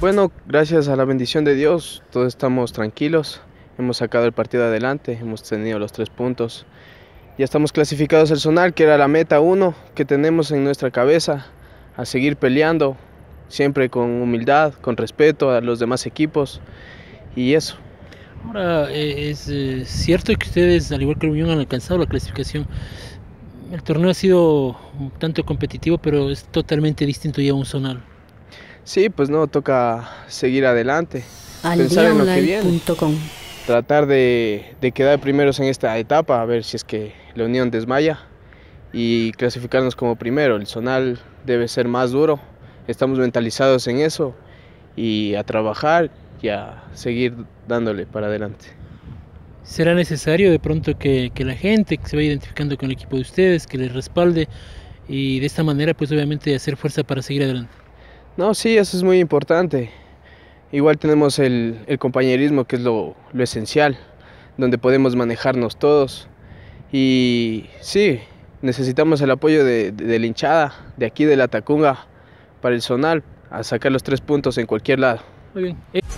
Bueno, gracias a la bendición de Dios, todos estamos tranquilos. Hemos sacado el partido adelante, hemos tenido los tres puntos. Ya estamos clasificados al Zonal, que era la meta uno que tenemos en nuestra cabeza, a seguir peleando, siempre con humildad, con respeto a los demás equipos y eso. Ahora, eh, es eh, cierto que ustedes, al igual que el Unión, han alcanzado la clasificación. El torneo ha sido un tanto competitivo, pero es totalmente distinto ya a un zonal. Sí, pues no, toca seguir adelante. pensar en lo que viene. Tratar de, quedar primeros en esta etapa, a ver si es que la Unión desmaya y clasificarnos como primero. El zonal debe ser más duro, estamos mentalizados en eso y a trabajar y a seguir dándole para adelante. ¿Será necesario de pronto que, que la gente que se vaya identificando con el equipo de ustedes, que les respalde y de esta manera pues obviamente hacer fuerza para seguir adelante? No, sí, eso es muy importante. Igual tenemos el, compañerismo, que es lo, esencial, donde podemos manejarnos todos. Y sí, necesitamos el apoyo de, la hinchada, de aquí de la Tacunga, para el Zonal, a sacar los tres puntos en cualquier lado. Muy bien.